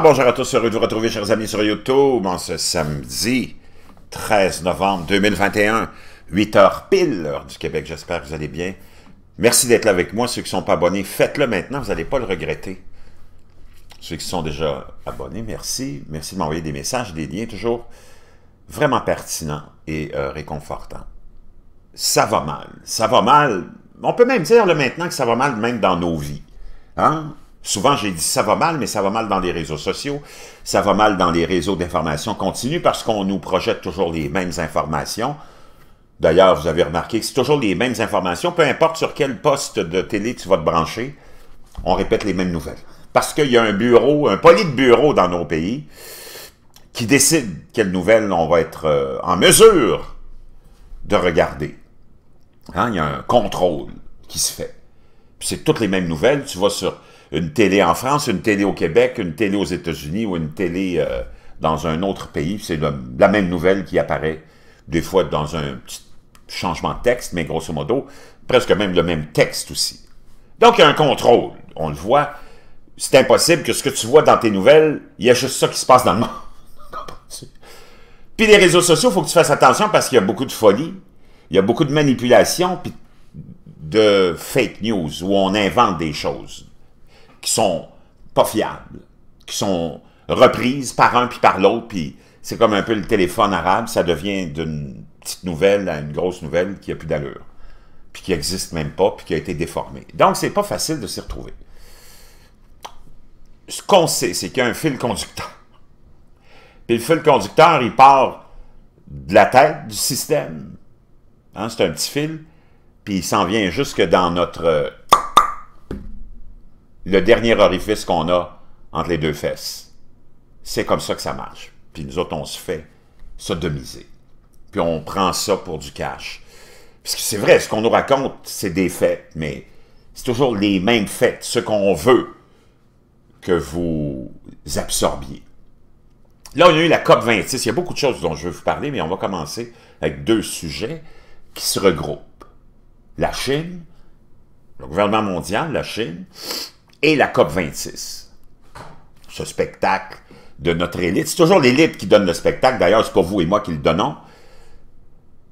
bonjour à tous, heureux de vous retrouver chers amis sur YouTube en ce samedi 13 novembre 2021, 8h pile, heure du Québec, j'espère que vous allez bien. Merci d'être là avec moi, ceux qui ne sont pas abonnés, faites-le maintenant, vous n'allez pas le regretter. Ceux qui sont déjà abonnés, merci, merci de m'envoyer des messages, des liens toujours vraiment pertinents et euh, réconfortants. Ça va mal, ça va mal, on peut même dire le maintenant que ça va mal même dans nos vies. Hein? Souvent, j'ai dit ça va mal, mais ça va mal dans les réseaux sociaux, ça va mal dans les réseaux d'information continue parce qu'on nous projette toujours les mêmes informations. D'ailleurs, vous avez remarqué que c'est toujours les mêmes informations, peu importe sur quel poste de télé tu vas te brancher, on répète les mêmes nouvelles. Parce qu'il y a un bureau, un bureau dans nos pays qui décide quelles nouvelles on va être euh, en mesure de regarder. Hein, il y a un contrôle qui se fait. C'est toutes les mêmes nouvelles. Tu vas sur une télé en France, une télé au Québec, une télé aux États-Unis ou une télé euh, dans un autre pays. C'est la même nouvelle qui apparaît des fois dans un petit changement de texte, mais grosso modo, presque même le même texte aussi. Donc, il y a un contrôle. On le voit. C'est impossible que ce que tu vois dans tes nouvelles, il y a juste ça qui se passe dans le monde. Puis les réseaux sociaux, il faut que tu fasses attention parce qu'il y a beaucoup de folie, il y a beaucoup de manipulation, puis de fake news où on invente des choses qui sont pas fiables, qui sont reprises par un puis par l'autre, puis c'est comme un peu le téléphone arabe, ça devient d'une petite nouvelle à une grosse nouvelle qui a plus d'allure, puis qui n'existe même pas, puis qui a été déformée. Donc, c'est pas facile de s'y retrouver. Ce qu'on sait, c'est qu'il y a un fil conducteur. Puis le fil conducteur, il part de la tête du système. Hein, c'est un petit fil, puis il s'en vient jusque dans notre euh, le dernier orifice qu'on a entre les deux fesses. C'est comme ça que ça marche. Puis nous autres, on se fait sodomiser. Puis on prend ça pour du cash. Parce que c'est vrai, ce qu'on nous raconte, c'est des faits, mais c'est toujours les mêmes faits, ce qu'on veut que vous absorbiez. Là, on a eu la COP26. Il y a beaucoup de choses dont je veux vous parler, mais on va commencer avec deux sujets qui se regroupent. La Chine, le gouvernement mondial, la Chine, et la COP26. Ce spectacle de notre élite, c'est toujours l'élite qui donne le spectacle, d'ailleurs, c'est pas vous et moi qui le donnons.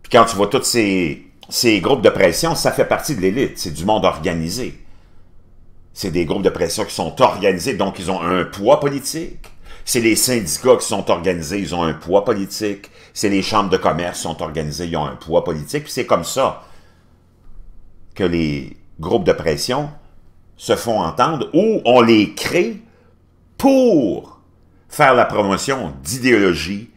Puis quand tu vois tous ces, groupes de pression, ça fait partie de l'élite, c'est du monde organisé. C'est des groupes de pression qui sont organisés, donc ils ont un poids politique. C'est les syndicats qui sont organisés, ils ont un poids politique. C'est les chambres de commerce qui sont organisées, ils ont un poids politique. Puis c'est comme ça que les groupes de pression se font entendre ou on les crée pour faire la promotion d'idéologie,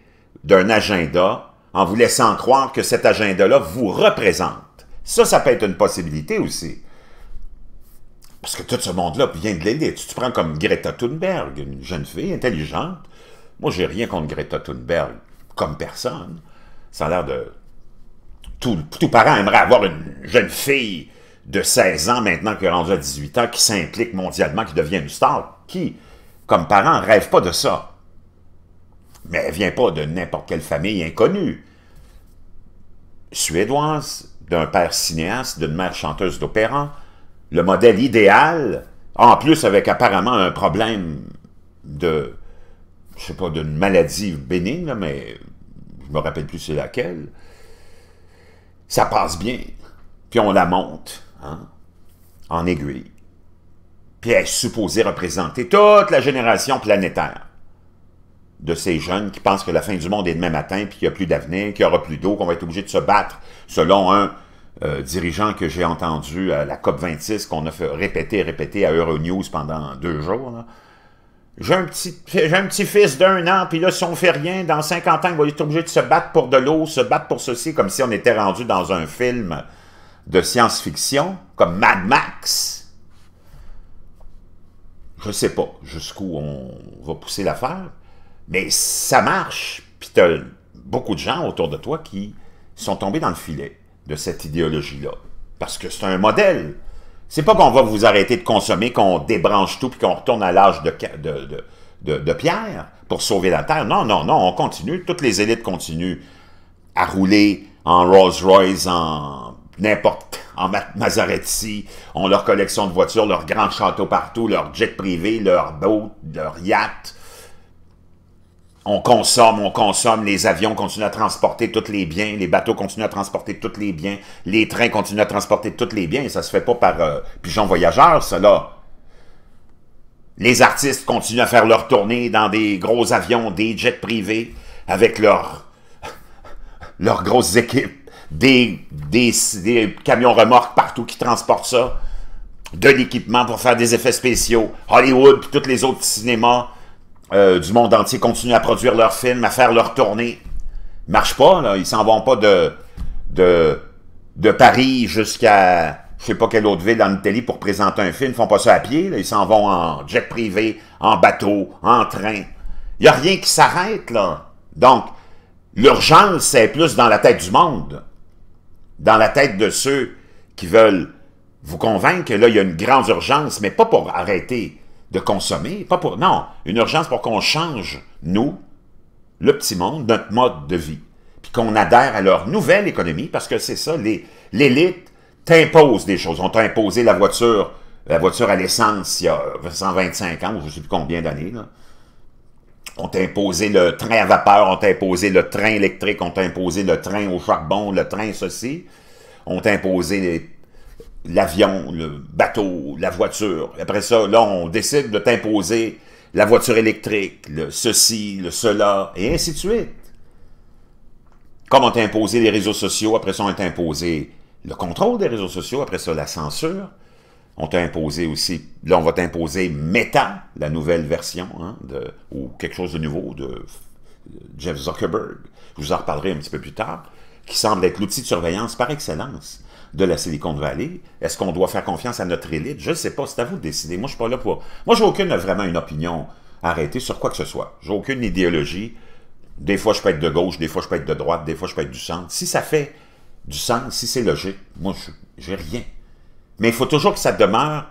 d'un agenda, en vous laissant croire que cet agenda-là vous représente. Ça, ça peut être une possibilité aussi. Parce que tout ce monde-là vient de l'élite. Tu te prends comme Greta Thunberg, une jeune fille intelligente. Moi, j'ai rien contre Greta Thunberg comme personne. Ça a l'air de... Tout, tout parent aimerait avoir une jeune fille de 16 ans maintenant qui est rendu à 18 ans, qui s'implique mondialement, qui devient une star, qui, comme parent, rêve pas de ça. Mais elle vient pas de n'importe quelle famille inconnue. Suédoise, d'un père cinéaste, d'une mère chanteuse d'opéra, le modèle idéal, en plus avec apparemment un problème de, je sais pas, d'une maladie bénigne, mais je me rappelle plus c'est laquelle, ça passe bien, puis on la monte. Hein? en aiguille. Puis elle est supposée représenter toute la génération planétaire de ces jeunes qui pensent que la fin du monde est demain matin, puis qu'il n'y a plus d'avenir, qu'il n'y aura plus d'eau, qu'on va être obligé de se battre, selon un euh, dirigeant que j'ai entendu à la COP26, qu'on a fait répéter, répéter à Euronews pendant deux jours. J'ai un petit, un petit fils d'un an, puis là, si on fait rien, dans 50 ans, il va être obligé de se battre pour de l'eau, se battre pour ceci, comme si on était rendu dans un film de science-fiction, comme Mad Max, je ne sais pas jusqu'où on va pousser l'affaire, mais ça marche, puis beaucoup de gens autour de toi qui sont tombés dans le filet de cette idéologie-là, parce que c'est un modèle. C'est pas qu'on va vous arrêter de consommer, qu'on débranche tout, puis qu'on retourne à l'âge de, de de, pierre pour sauver la Terre. Non, non, non, on continue. Toutes les élites continuent à rouler en Rolls-Royce, en n'importe en Maserati, ont leur collection de voitures, leur grands château partout, leur jet privés, leur boat, leur yacht. On consomme, on consomme, les avions continuent à transporter tous les biens, les bateaux continuent à transporter tous les biens, les trains continuent à transporter tous les biens, et ça se fait pas par euh, pigeons pigeon cela. Les artistes continuent à faire leur tournée dans des gros avions, des jets privés, avec leur... leurs grosses équipes des, camions remorques partout qui transportent ça, de l'équipement pour faire des effets spéciaux. Hollywood et tous les autres cinémas euh, du monde entier continuent à produire leurs films, à faire leurs tournées. Marche pas, là. Ils s'en vont pas de, Paris jusqu'à je sais pas quelle autre ville en Italie pour présenter un film. Ils font pas ça à pied. Ils s'en vont en jet privé, en bateau, en train. Il n'y a rien qui s'arrête, là. Donc, l'urgence, c'est plus dans la tête du monde dans la tête de ceux qui veulent vous convaincre que là, il y a une grande urgence, mais pas pour arrêter de consommer, pas pour... Non, une urgence pour qu'on change, nous, le petit monde, notre mode de vie, puis qu'on adhère à leur nouvelle économie, parce que c'est ça, l'élite t'impose des choses. On t'a imposé la voiture, la voiture à l'essence il y a 125 ans, je ne sais plus combien d'années, on t'a imposé le train à vapeur, on t'a imposé le train électrique, on t'a imposé le train au charbon, le train ceci. On t'a imposé l'avion, le bateau, la voiture. Après ça, là, on décide de t'imposer la voiture électrique, le ceci, le cela, et ainsi de suite. Comme on t'a imposé les réseaux sociaux, après ça, on t'a imposé le contrôle des réseaux sociaux, après ça, la censure, on t'a imposé aussi, là on va t'imposer Meta, la nouvelle version, hein, ou quelque chose de nouveau de Jeff Zuckerberg, je vous en reparlerai un petit peu plus tard, qui semble être l'outil de surveillance par excellence de la Silicon Valley. Est-ce qu'on doit faire confiance à notre élite? Je ne sais pas, c'est à vous de décider. Moi, je suis pas là pour... Moi, j'ai aucune, vraiment, une opinion arrêtée sur quoi que ce soit. J'ai aucune idéologie. Des fois, je peux être de gauche, des fois, je peux être de droite, des fois, je peux être du centre. Si ça fait du sens, si c'est logique, moi, je n'ai rien mais il faut toujours que ça demeure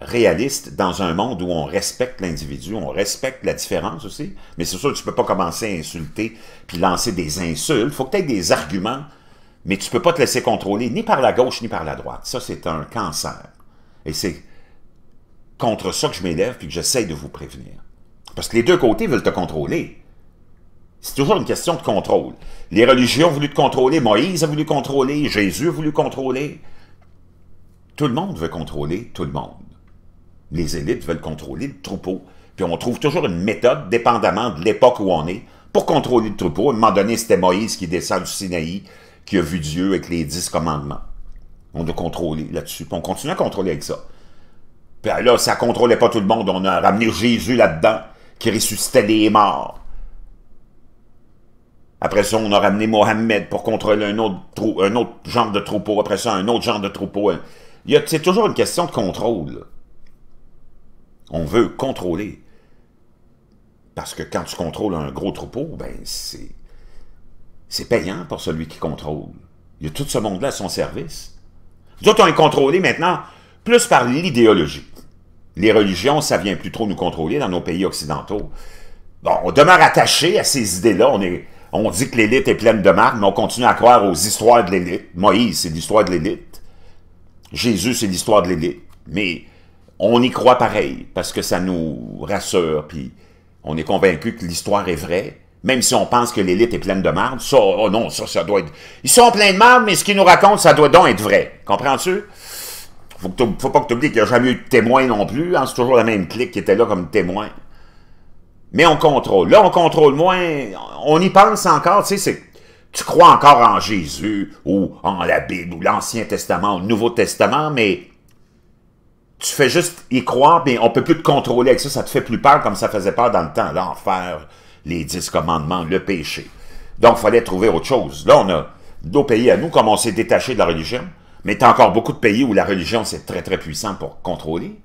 réaliste dans un monde où on respecte l'individu, on respecte la différence aussi. Mais c'est sûr, tu peux pas commencer à insulter puis lancer des insultes. Il faut que tu aies des arguments, mais tu ne peux pas te laisser contrôler ni par la gauche ni par la droite. Ça, c'est un cancer. Et c'est contre ça que je m'élève puis que j'essaie de vous prévenir. Parce que les deux côtés veulent te contrôler. C'est toujours une question de contrôle. Les religions ont voulu te contrôler, Moïse a voulu contrôler, Jésus a voulu contrôler. Tout le monde veut contrôler tout le monde. Les élites veulent contrôler le troupeau. Puis on trouve toujours une méthode, dépendamment de l'époque où on est, pour contrôler le troupeau. À un moment donné, c'était Moïse qui descend du Sinaï, qui a vu Dieu avec les dix commandements. On doit contrôler là-dessus. on continue à contrôler avec ça. Puis là, ça contrôlait pas tout le monde. On a ramené Jésus là-dedans, qui ressuscitait les morts. Après ça, on a ramené Mohammed pour contrôler un autre, un autre genre de troupeau. Après ça, un autre genre de troupeau. C'est toujours une question de contrôle. On veut contrôler. Parce que quand tu contrôles un gros troupeau, ben c'est c'est payant pour celui qui contrôle. Il y a tout ce monde-là à son service. Nous autres, on est contrôlés maintenant plus par l'idéologie. Les religions, ça vient plus trop nous contrôler dans nos pays occidentaux. Bon, on demeure attaché à ces idées-là. On, on dit que l'élite est pleine de marques, mais on continue à croire aux histoires de l'élite. Moïse, c'est l'histoire de l'élite. Jésus, c'est l'histoire de l'élite. Mais on y croit pareil, parce que ça nous rassure, puis on est convaincu que l'histoire est vraie, même si on pense que l'élite est pleine de marde. Ça, oh non, ça, ça doit être... Ils sont pleins de marde, mais ce qu'ils nous racontent, ça doit donc être vrai. Comprends-tu? Faut, faut, pas que tu oublies qu'il n'y a jamais eu de témoin non plus. Hein. C'est toujours la même clique qui était là comme témoin. Mais on contrôle. Là, on contrôle moins. On y pense encore, tu sais, c'est tu crois encore en Jésus ou en la Bible ou l'Ancien Testament ou le Nouveau Testament, mais tu fais juste y croire, mais on peut plus te contrôler avec ça, ça te fait plus peur comme ça faisait peur dans le temps, l'enfer, les dix commandements, le péché. Donc, il fallait trouver autre chose. Là, on a d'autres pays à nous, comme on s'est détaché de la religion, mais tu as encore beaucoup de pays où la religion, c'est très, très puissant pour contrôler.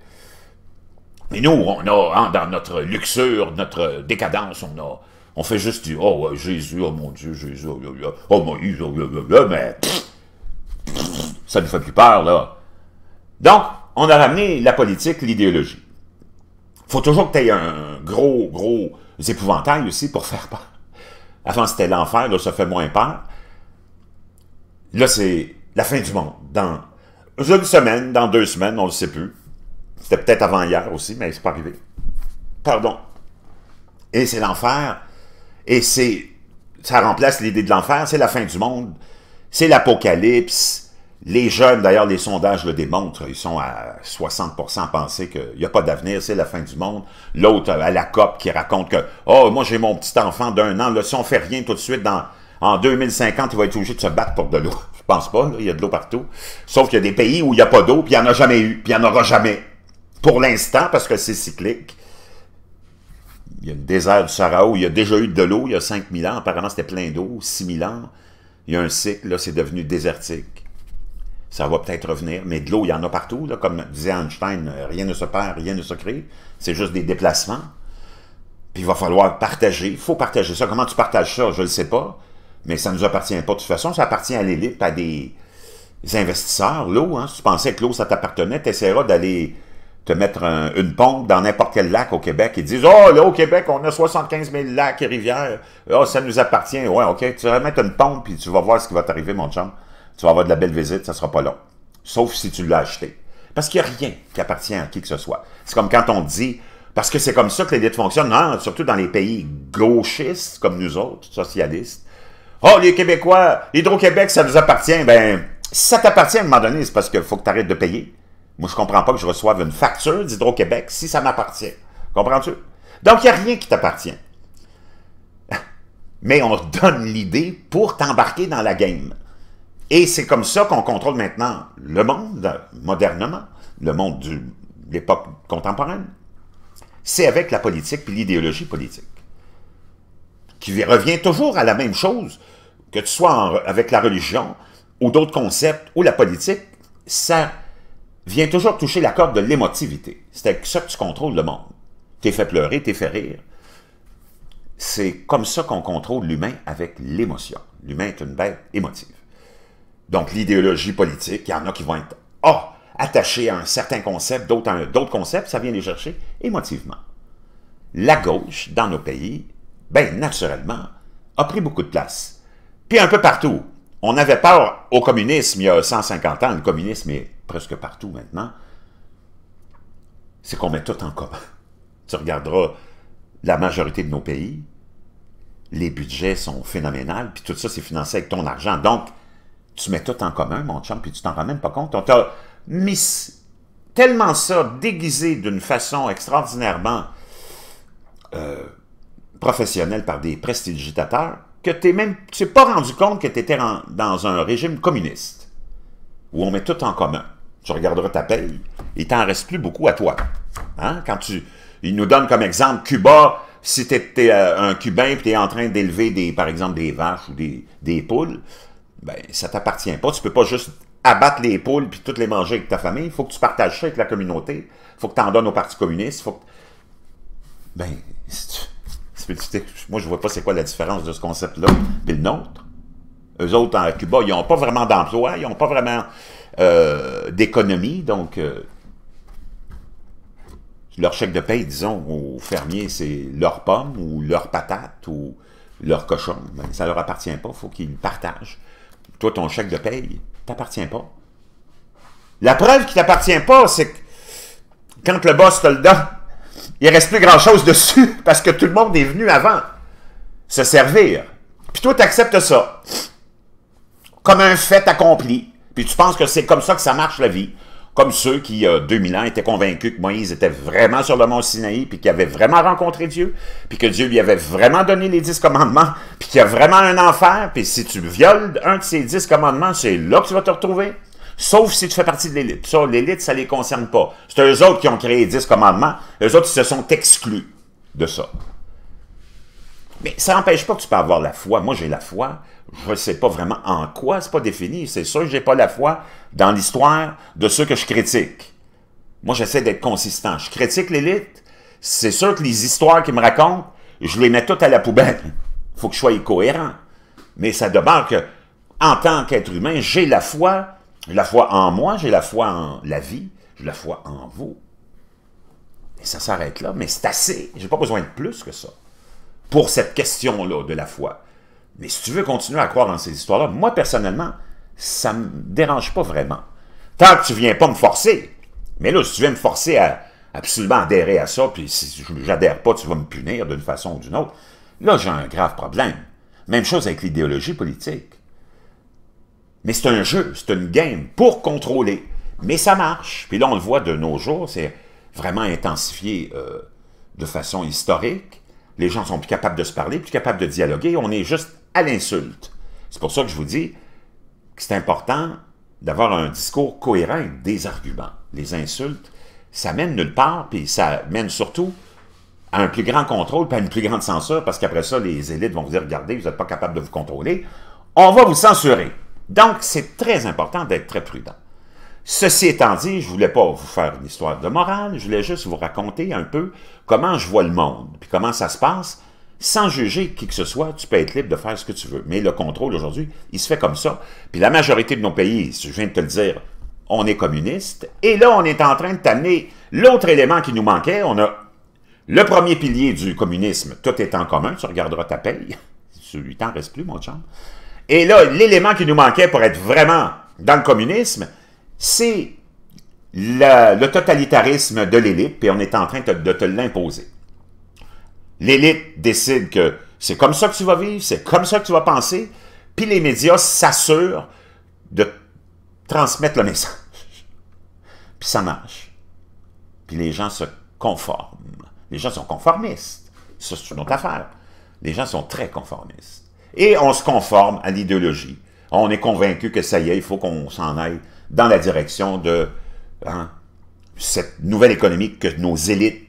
Mais nous, on a, hein, dans notre luxure, notre décadence, on a on fait juste du Oh Jésus, oh mon Dieu, Jésus, oh, oh mon Dieu, oh, mais ça ne fait plus peur, là. Donc, on a ramené la politique, l'idéologie. faut toujours que tu aies un gros, gros épouvantail aussi pour faire peur. Avant, c'était l'enfer, là, ça fait moins peur. Là, c'est la fin du monde. Dans une semaine, dans deux semaines, on ne le sait plus. C'était peut-être avant hier aussi, mais c'est pas arrivé. Pardon. Et c'est l'enfer et c'est, ça remplace l'idée de l'enfer, c'est la fin du monde, c'est l'apocalypse. Les jeunes, d'ailleurs, les sondages le démontrent, ils sont à 60% à penser qu'il n'y a pas d'avenir, c'est la fin du monde. L'autre, euh, à la COP, qui raconte que « Oh, moi j'ai mon petit enfant d'un an, le si on fait rien tout de suite, dans, en 2050, il va être obligé de se battre pour de l'eau. » Je pense pas, il y a de l'eau partout. Sauf qu'il y a des pays où il n'y a pas d'eau, puis il n'y en a jamais eu, puis il n'y en aura jamais. Pour l'instant, parce que c'est cyclique il y a le désert du Sahara où il y a déjà eu de l'eau il y a 5000 ans. Apparemment, c'était plein d'eau. 6000 ans, il y a un cycle. Là, c'est devenu désertique. Ça va peut-être revenir. Mais de l'eau, il y en a partout. Là. Comme disait Einstein, rien ne se perd, rien ne se crée. C'est juste des déplacements. Puis il va falloir partager. Il faut partager ça. Comment tu partages ça? Je ne le sais pas. Mais ça ne nous appartient pas. De toute façon, ça appartient à l'élite, à des investisseurs. L'eau, hein. si tu pensais que l'eau, ça t'appartenait, tu essaieras d'aller te mettre une pompe dans n'importe quel lac au Québec. et disent, oh, là, au Québec, on a 75 000 lacs et rivières. Oh, ça nous appartient. Ouais, OK, tu vas mettre une pompe, puis tu vas voir ce qui va t'arriver, mon chum. Tu vas avoir de la belle visite, ça sera pas long. Sauf si tu l'as acheté. Parce qu'il n'y a rien qui appartient à qui que ce soit. C'est comme quand on dit, parce que c'est comme ça que les dettes fonctionnent, non, hein, surtout dans les pays gauchistes, comme nous autres, socialistes. Oh, les Québécois, Hydro-Québec, ça nous appartient. Ben, si ça t'appartient à un moment donné, c'est parce qu'il faut que tu arrêtes de payer. Moi, je comprends pas que je reçoive une facture d'Hydro-Québec si ça m'appartient. Comprends-tu? Donc, il n'y a rien qui t'appartient. Mais on donne l'idée pour t'embarquer dans la game. Et c'est comme ça qu'on contrôle maintenant le monde, modernement, le monde de l'époque contemporaine. C'est avec la politique et l'idéologie politique, qui revient toujours à la même chose, que tu sois avec la religion ou d'autres concepts ou la politique, ça vient toujours toucher la corde de l'émotivité. C'est avec ça que tu contrôles le monde. T'es fait pleurer, t'es fait rire. C'est comme ça qu'on contrôle l'humain avec l'émotion. L'humain est une bête émotive. Donc l'idéologie politique, il y en a qui vont être ah, attachés à un certain concept, d'autres d'autres concepts, ça vient les chercher émotivement. La gauche, dans nos pays, bien naturellement, a pris beaucoup de place. Puis un peu partout, on avait peur au communisme il y a 150 ans, le communisme est presque partout maintenant, c'est qu'on met tout en commun. Tu regarderas la majorité de nos pays, les budgets sont phénoménales, puis tout ça, c'est financé avec ton argent. Donc, tu mets tout en commun, mon chum, puis tu t'en rends même pas compte. On t'a mis tellement ça déguisé d'une façon extraordinairement euh, professionnelle par des prestidigitateurs que tu même, t'es pas rendu compte que tu étais dans un régime communiste, où on met tout en commun. Tu regarderas ta paye, il t'en reste plus beaucoup à toi. Hein? Quand tu, il nous donne comme exemple Cuba, si tu étais euh, un Cubain et tu es en train d'élever, des, par exemple, des vaches ou des, des poules, ben, ça t'appartient pas. Tu peux pas juste abattre les poules puis toutes les manger avec ta famille. Il faut que tu partages ça avec la communauté. Il faut que tu en donnes au Parti communiste. Faut que... Ben, moi, je vois pas c'est quoi la différence de ce concept-là et le nôtre. Eux autres, en Cuba, ils n'ont pas vraiment d'emploi, ils n'ont pas vraiment euh, d'économie, donc euh, leur chèque de paye, disons, aux fermiers, c'est leur pomme ou leur patate ou leur cochon. Ça ben, ça leur appartient pas, il faut qu'ils partagent. Toi, ton chèque de paye, t'appartient pas. La preuve qui t'appartient pas, c'est que quand le boss te le donne, il reste plus grand-chose dessus parce que tout le monde est venu avant se servir. Puis toi, tu acceptes ça comme un fait accompli. Puis tu penses que c'est comme ça que ça marche la vie. Comme ceux qui, il y a 2000 ans, étaient convaincus que Moïse était vraiment sur le mont Sinaï, puis qu'il avait vraiment rencontré Dieu, puis que Dieu lui avait vraiment donné les dix commandements, puis qu'il y a vraiment un enfer, puis si tu violes un de ces dix commandements, c'est là que tu vas te retrouver sauf si tu fais partie de l'élite. Ça, l'élite, ça les concerne pas. C'est eux autres qui ont créé les 10 commandements. Eux autres, ils se sont exclus de ça. Mais ça n'empêche pas que tu peux avoir la foi. Moi, j'ai la foi. Je ne sais pas vraiment en quoi, c'est pas défini. C'est sûr que n'ai pas la foi dans l'histoire de ceux que je critique. Moi, j'essaie d'être consistant. Je critique l'élite. C'est sûr que les histoires qu'ils me racontent, je les mets toutes à la poubelle. faut que je sois cohérent. Mais ça demande que, en tant qu'être humain, j'ai la foi j'ai la foi en moi, j'ai la foi en la vie, j'ai la foi en vous. Et ça s'arrête là, mais c'est assez. J'ai pas besoin de plus que ça pour cette question-là de la foi. Mais si tu veux continuer à croire dans ces histoires-là, moi, personnellement, ça me dérange pas vraiment. Tant que tu viens pas me forcer. Mais là, si tu viens me forcer à absolument adhérer à ça, puis si je n'adhère pas, tu vas me punir d'une façon ou d'une autre, là, j'ai un grave problème. Même chose avec l'idéologie politique. Mais c'est un jeu, c'est une game pour contrôler. Mais ça marche. Puis là, on le voit de nos jours, c'est vraiment intensifié euh, de façon historique. Les gens sont plus capables de se parler, plus capables de dialoguer. On est juste à l'insulte. C'est pour ça que je vous dis que c'est important d'avoir un discours cohérent des arguments. Les insultes, ça mène nulle part, puis ça mène surtout à un plus grand contrôle, pas à une plus grande censure, parce qu'après ça, les élites vont vous dire, regardez, vous n'êtes pas capable de vous contrôler. On va vous censurer. Donc, c'est très important d'être très prudent. Ceci étant dit, je voulais pas vous faire une histoire de morale, je voulais juste vous raconter un peu comment je vois le monde, puis comment ça se passe, sans juger qui que ce soit, tu peux être libre de faire ce que tu veux. Mais le contrôle, aujourd'hui, il se fait comme ça. Puis la majorité de nos pays, je viens de te le dire, on est communiste, et là, on est en train de t'amener l'autre élément qui nous manquait, on a le premier pilier du communisme, tout est en commun, tu regarderas ta paye, il t'en reste plus, mon chum. Et là, l'élément qui nous manquait pour être vraiment dans le communisme, c'est le, totalitarisme de l'élite, puis on est en train de te l'imposer. L'élite décide que c'est comme ça que tu vas vivre, c'est comme ça que tu vas penser, puis les médias s'assurent de transmettre le message. puis ça marche. Puis les gens se conforment. Les gens sont conformistes. Ça, c'est une autre affaire. Les gens sont très conformistes. Et on se conforme à l'idéologie. On est convaincu que ça y est, il faut qu'on s'en aille dans la direction de hein, cette nouvelle économie que nos élites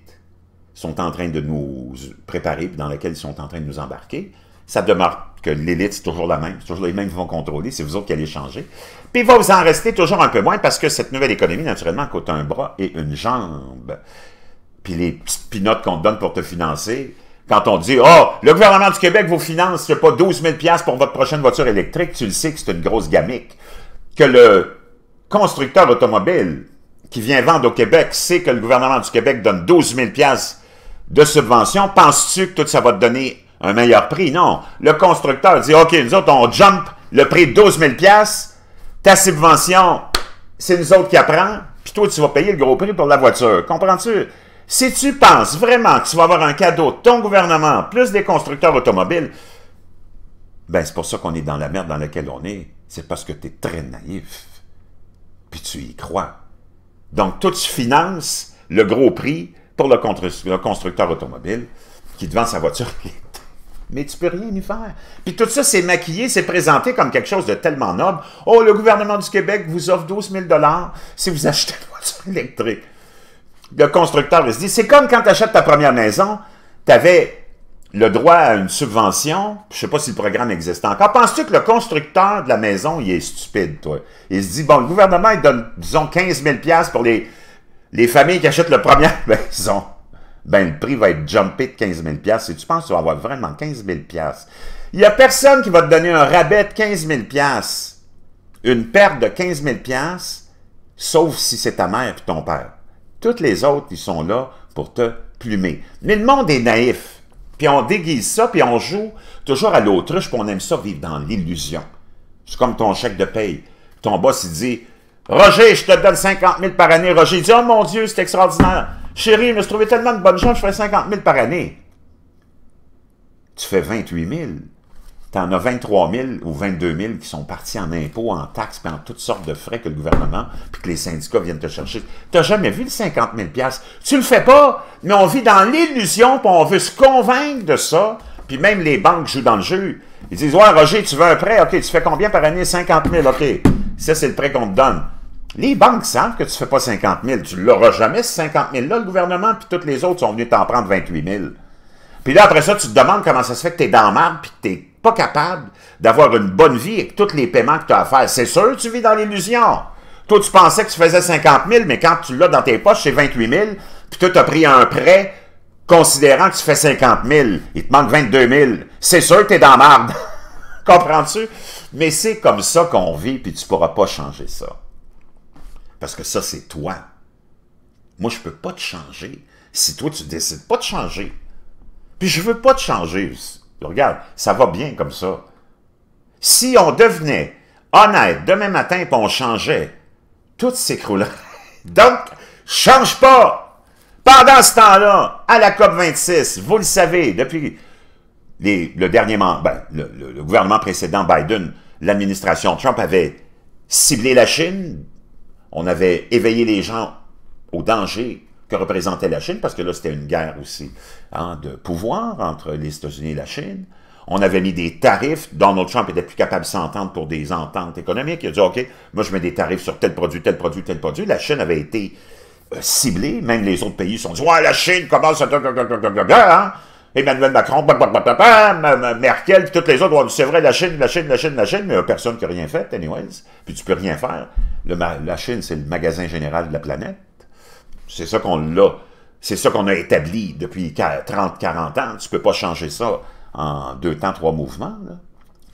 sont en train de nous préparer, dans laquelle ils sont en train de nous embarquer. Ça demeure que l'élite, c'est toujours la même. C'est toujours les mêmes qui vont contrôler. C'est vous autres qui allez changer. Puis il va vous en rester toujours un peu moins parce que cette nouvelle économie, naturellement, coûte un bras et une jambe. Puis les petites pinottes qu'on te donne pour te financer, quand on dit « Oh, le gouvernement du Québec vous finance, il n'y a pas 12 000 pour votre prochaine voiture électrique », tu le sais que c'est une grosse gamique. Que le constructeur automobile qui vient vendre au Québec sait que le gouvernement du Québec donne 12 000 de subvention, penses-tu que tout ça va te donner un meilleur prix? Non. Le constructeur dit « OK, nous autres, on jump le prix de 12 000 ta subvention, c'est nous autres qui apprend, puis toi, tu vas payer le gros prix pour la voiture. Comprends-tu? Si tu penses vraiment que tu vas avoir un cadeau de ton gouvernement, plus des constructeurs automobiles, ben c'est pour ça qu'on est dans la merde dans laquelle on est. C'est parce que tu es très naïf. Puis tu y crois. Donc, toi, tu finances le gros prix pour le, constructeur automobile qui te vend sa voiture mais tu peux rien y faire. Puis tout ça, c'est maquillé, c'est présenté comme quelque chose de tellement noble. Oh, le gouvernement du Québec vous offre 12 000 si vous achetez une voiture électrique le constructeur, il se dit, c'est comme quand tu achètes ta première maison, tu avais le droit à une subvention, je sais pas si le programme existe encore. Penses-tu que le constructeur de la maison, il est stupide, toi? Il se dit, bon, le gouvernement, il donne, disons, 15 000 pour les, les familles qui achètent la première maison. Ben, le prix va être jumpé de 15 000 Si tu penses tu vas avoir vraiment 15 000 il n'y a personne qui va te donner un rabais de 15 000 Une perte de 15 000 sauf si c'est ta mère et ton père. Toutes les autres, ils sont là pour te plumer. Mais le monde est naïf. Puis on déguise ça, puis on joue toujours à l'autruche, puis on aime ça vivre dans l'illusion. C'est comme ton chèque de paye. Ton boss, il dit « Roger, je te donne 50 000 par année. » Roger il dit « Oh mon Dieu, c'est extraordinaire. Chérie, je me suis trouvé tellement de bonnes gens, je ferais 50 000 par année. » Tu fais 28 000 tu en as 23 000 ou 22 000 qui sont partis en impôts, en taxes, puis en toutes sortes de frais que le gouvernement, puis que les syndicats viennent te chercher. Tu jamais vu le 50 000 Tu le fais pas, mais on vit dans l'illusion, puis on veut se convaincre de ça, puis même les banques jouent dans le jeu. Ils disent, ouais, Roger, tu veux un prêt, ok, tu fais combien par année? 50 000, ok. Ça, c'est le prêt qu'on te donne. Les banques savent que tu ne fais pas 50 000. Tu ne l'auras jamais, ce 50 000-là. Le gouvernement puis toutes les autres sont venus t'en prendre 28 000. Puis là, après ça, tu te demandes comment ça se fait que tu es dans le puis que tu pas capable d'avoir une bonne vie avec tous les paiements que tu as à faire. C'est sûr, tu vis dans l'illusion. Toi, tu pensais que tu faisais 50 000, mais quand tu l'as dans tes poches, c'est 28 000, puis toi, tu as pris un prêt considérant que tu fais 50 000. Il te manque 22 000. C'est sûr que tu es dans marde. Comprends-tu? Mais c'est comme ça qu'on vit, puis tu ne pourras pas changer ça. Parce que ça, c'est toi. Moi, je ne peux pas te changer si toi, tu décides pas de changer. Puis je ne veux pas te changer aussi. Regarde, ça va bien comme ça. Si on devenait honnête demain matin et on changeait, tout s'écroulerait. Donc, change pas! Pendant ce temps-là, à la COP26, vous le savez, depuis le dernier ben, le gouvernement précédent Biden, l'administration Trump avait ciblé la Chine, on avait éveillé les gens au danger que représentait la Chine, parce que là, c'était une guerre aussi hein, de pouvoir entre les États-Unis et la Chine. On avait mis des tarifs. Donald Trump était plus capable de s'entendre pour des ententes économiques. Il a dit, OK, moi, je mets des tarifs sur tel produit, tel produit, tel produit. La Chine avait été euh, ciblée. Même les autres pays sont dit, ouais, la Chine commence à... Hein? Emmanuel Macron, euh, euh, Merkel, puis toutes les autres. C'est vrai, la Chine, la Chine, la Chine, la Chine, mais personne qui n'a rien fait, anyways. Puis tu peux rien faire. la Chine, c'est le magasin général de la planète. C'est ça qu'on l'a. C'est ça qu'on a établi depuis 30-40 ans. Tu peux pas changer ça en deux temps, trois mouvements.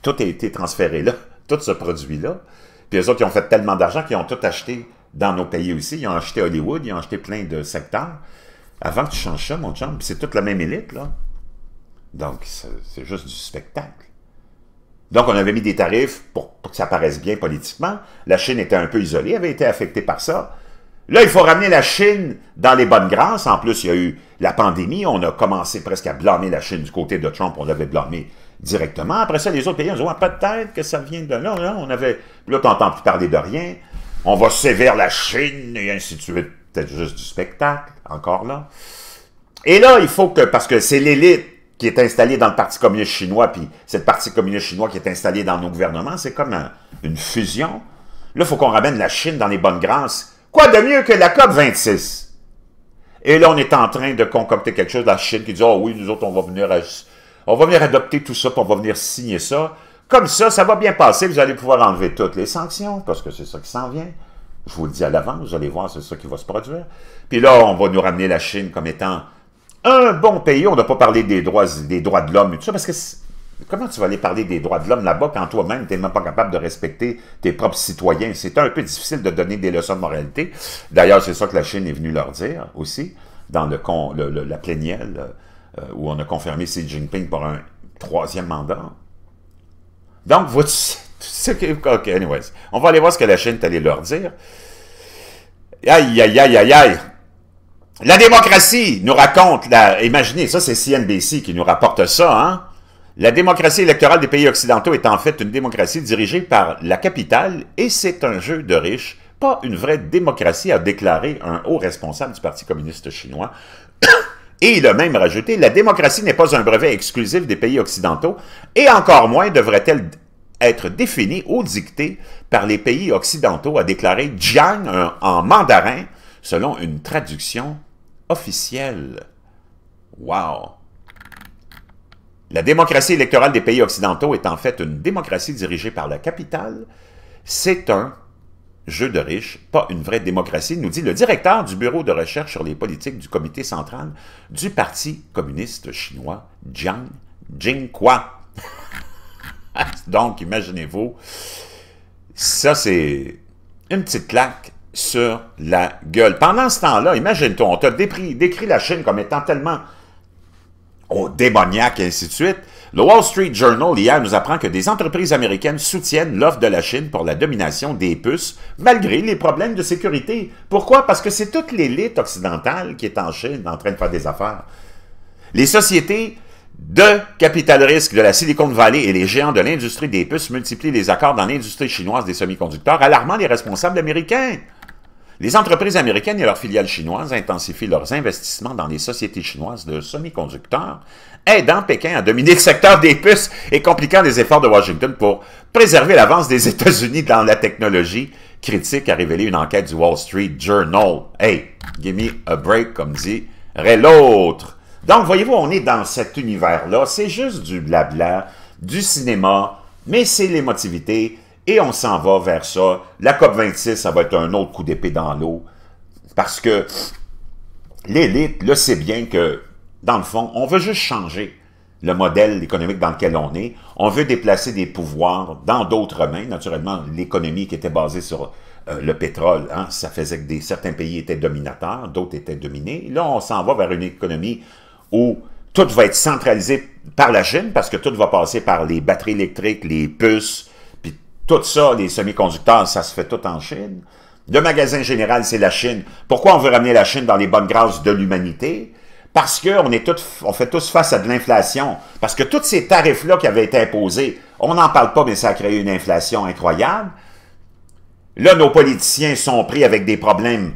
Tout a été transféré là, tout ce produit-là. Puis les autres, ils ont fait tellement d'argent qu'ils ont tout acheté dans nos pays aussi. Ils ont acheté Hollywood, ils ont acheté plein de secteurs. Avant que tu changes ça, mon chum, c'est toute la même élite, là. Donc, c'est juste du spectacle. Donc, on avait mis des tarifs pour, pour, que ça paraisse bien politiquement. La Chine était un peu isolée, avait été affectée par ça. Là, il faut ramener la Chine dans les bonnes grâces. En plus, il y a eu la pandémie. On a commencé presque à blâmer la Chine du côté de Trump. On l'avait blâmé directement. Après ça, les autres pays, ont dit, peut-être que ça vient de là. on avait... là, t'entends plus parler de rien. On va sévère la Chine et ainsi de suite. Peut-être juste du spectacle, encore là. Et là, il faut que, parce que c'est l'élite qui est installée dans le Parti communiste chinois, puis cette parti communiste chinois qui est installé dans nos gouvernements, c'est comme une fusion. Là, il faut qu'on ramène la Chine dans les bonnes grâces Quoi de mieux que la COP 26? Et là, on est en train de concocter quelque chose. La Chine qui dit, oh oui, nous autres, on va venir, on va venir adopter tout ça, puis on va venir signer ça. Comme ça, ça va bien passer. Vous allez pouvoir enlever toutes les sanctions, parce que c'est ça qui s'en vient. Je vous le dis à l'avance. vous allez voir, c'est ça qui va se produire. Puis là, on va nous ramener la Chine comme étant un bon pays. On n'a pas parlé des droits, des droits de l'homme et tout ça, parce que Comment tu vas aller parler des droits de l'homme là-bas quand toi-même, tu n'es même pas capable de respecter tes propres citoyens? C'est un peu difficile de donner des leçons de moralité. D'ailleurs, c'est ça que la Chine est venue leur dire aussi, dans le, la plénielle, euh, euh, où on a confirmé Xi Jinping pour un troisième mandat. Donc, vois-tu... OK, On va aller voir ce que la Chine est allée leur dire. Aïe, aïe, aïe, aïe, aïe. La démocratie nous raconte, la, imaginez, ça c'est CNBC qui nous rapporte ça, hein? La démocratie électorale des pays occidentaux est en fait une démocratie dirigée par la capitale et c'est un jeu de riches, pas une vraie démocratie, a déclaré un haut responsable du Parti communiste chinois. Et il a même rajouté, la démocratie n'est pas un brevet exclusif des pays occidentaux, et encore moins devrait-elle être définie ou dictée par les pays occidentaux, a déclaré Jiang en mandarin, selon une traduction officielle. Wow! La démocratie électorale des pays occidentaux est en fait une démocratie dirigée par la capitale. C'est un jeu de riches, pas une vraie démocratie, nous dit le directeur du bureau de recherche sur les politiques du comité central du Parti communiste chinois, Jiang Jinghua. Donc, imaginez-vous, ça c'est une petite claque sur la gueule. Pendant ce temps-là, imagine-toi, on t'a décrit la Chine comme étant tellement au démoniaque et ainsi de suite, le Wall Street Journal hier nous apprend que des entreprises américaines soutiennent l'offre de la Chine pour la domination des puces, malgré les problèmes de sécurité. Pourquoi? Parce que c'est toute l'élite occidentale qui est en Chine en train de faire des affaires. Les sociétés de capital risque de la Silicon Valley et les géants de l'industrie des puces multiplient les accords dans l'industrie chinoise des semi-conducteurs, alarmant les responsables américains. Les entreprises américaines et leurs filiales chinoises intensifient leurs investissements dans les sociétés chinoises de semi-conducteurs, aidant Pékin à dominer le secteur des puces et compliquant les efforts de Washington pour préserver l'avance des États-Unis dans la technologie critique, a révélé une enquête du Wall Street Journal. Hey, give me a break, comme dirait l'autre. Donc, voyez-vous, on est dans cet univers-là. C'est juste du blabla, du cinéma, mais c'est l'émotivité, et on s'en va vers ça. La COP26, ça va être un autre coup d'épée dans l'eau. Parce que l'élite le sait bien que, dans le fond, on veut juste changer le modèle économique dans lequel on est. On veut déplacer des pouvoirs dans d'autres mains. Naturellement, l'économie qui était basée sur euh, le pétrole, hein, ça faisait que certains pays étaient dominateurs, d'autres étaient dominés. Là, on s'en va vers une économie où tout va être centralisé par la Chine parce que tout va passer par les batteries électriques, les puces, tout ça, les semi-conducteurs, ça se fait tout en Chine. Le magasin général, c'est la Chine. Pourquoi on veut ramener la Chine dans les bonnes grâces de l'humanité? Parce qu'on est tous, on fait tous face à de l'inflation. Parce que tous ces tarifs-là qui avaient été imposés, on n'en parle pas, mais ça a créé une inflation incroyable. Là, nos politiciens sont pris avec des problèmes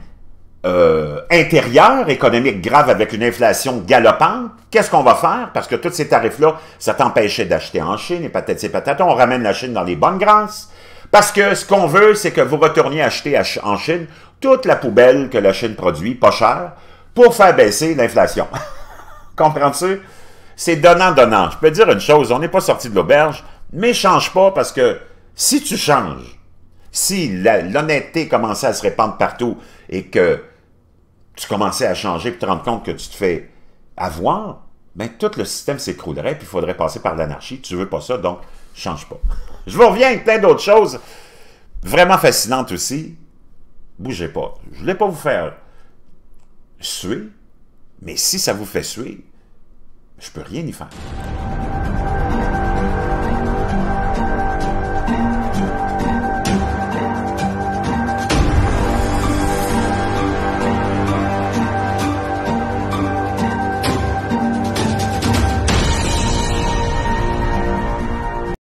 euh, intérieure économique grave avec une inflation galopante, qu'est-ce qu'on va faire? Parce que tous ces tarifs-là, ça t'empêchait d'acheter en Chine et patates et patates. On ramène la Chine dans les bonnes grâces. Parce que ce qu'on veut, c'est que vous retourniez acheter en Chine toute la poubelle que la Chine produit, pas cher, pour faire baisser l'inflation. Comprends-tu? C'est donnant-donnant. Je peux dire une chose, on n'est pas sorti de l'auberge, mais change pas parce que si tu changes, si l'honnêteté commençait à se répandre partout et que tu commençais à changer, et te rendre compte que tu te fais avoir, ben, tout le système s'écroulerait, et il faudrait passer par l'anarchie. Tu veux pas ça, donc change pas. Je vous reviens avec plein d'autres choses vraiment fascinantes aussi. Bougez pas. Je voulais pas vous faire suer, mais si ça vous fait suer, je peux rien y faire.